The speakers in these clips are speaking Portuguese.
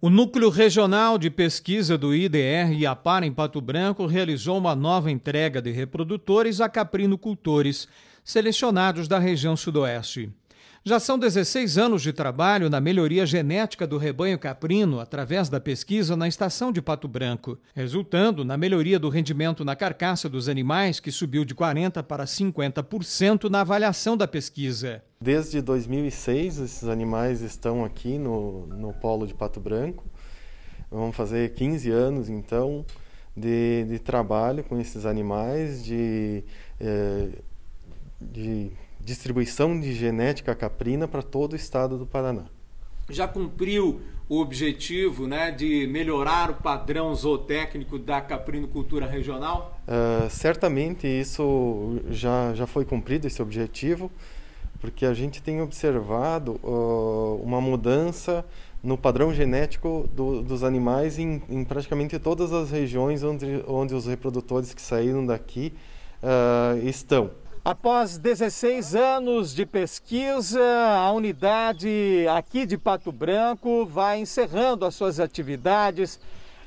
O Núcleo Regional de Pesquisa do IDR e APAR em Pato Branco realizou uma nova entrega de reprodutores a caprinocultores selecionados da região sudoeste. Já são 16 anos de trabalho na melhoria genética do rebanho caprino através da pesquisa na estação de Pato Branco, resultando na melhoria do rendimento na carcaça dos animais, que subiu de 40% para 50% na avaliação da pesquisa. Desde 2006, esses animais estão aqui no, no polo de Pato Branco. Vamos fazer 15 anos, então, de, de trabalho com esses animais, de, eh, de distribuição de genética caprina para todo o estado do Paraná. Já cumpriu o objetivo né, de melhorar o padrão zootécnico da caprinocultura regional? Uh, certamente isso já, já foi cumprido, esse objetivo porque a gente tem observado uh, uma mudança no padrão genético do, dos animais em, em, praticamente todas as regiões onde, onde os reprodutores que saíram daqui uh, estão. Após 16 anos de pesquisa, a unidade aqui de Pato Branco vai encerrando as suas atividades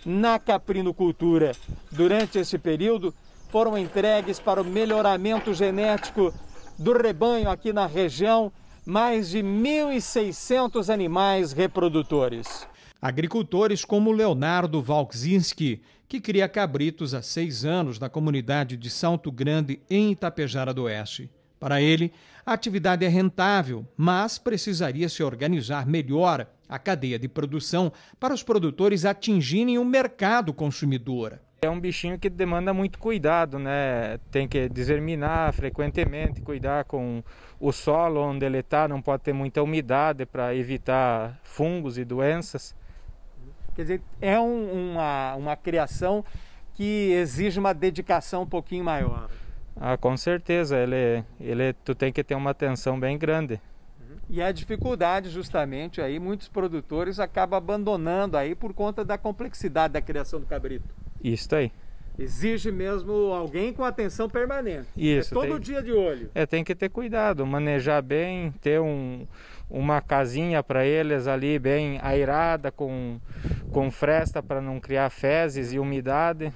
na caprinocultura. Durante este período, foram entregues para o melhoramento genético do rebanho aqui na região, mais de 1.600 animais reprodutores. Agricultores como Leonardo Valkzinski, que cria cabritos há seis anos na comunidade de Salto Grande, em Itapejara do Oeste. Para ele, a atividade é rentável, mas precisaria se organizar melhor a cadeia de produção para os produtores atingirem o mercado consumidor é um bichinho que demanda muito cuidado, né? Tem que deserminar frequentemente, cuidar com o solo onde ele está, não pode ter muita umidade para evitar fungos e doenças. Quer dizer, é um, uma, uma criação que exige uma dedicação um pouquinho maior. Ah, com certeza, ele, ele, tu tem que ter uma atenção bem grande. E a dificuldade, justamente, aí muitos produtores acabam abandonando aí por conta da complexidade da criação do cabrito. Isso aí. Exige mesmo alguém com atenção permanente. É Isso. É todo tem... dia de olho. É, tem que ter cuidado, manejar bem, ter um, uma casinha para eles ali bem airada, com, com fresta para não criar fezes e umidade.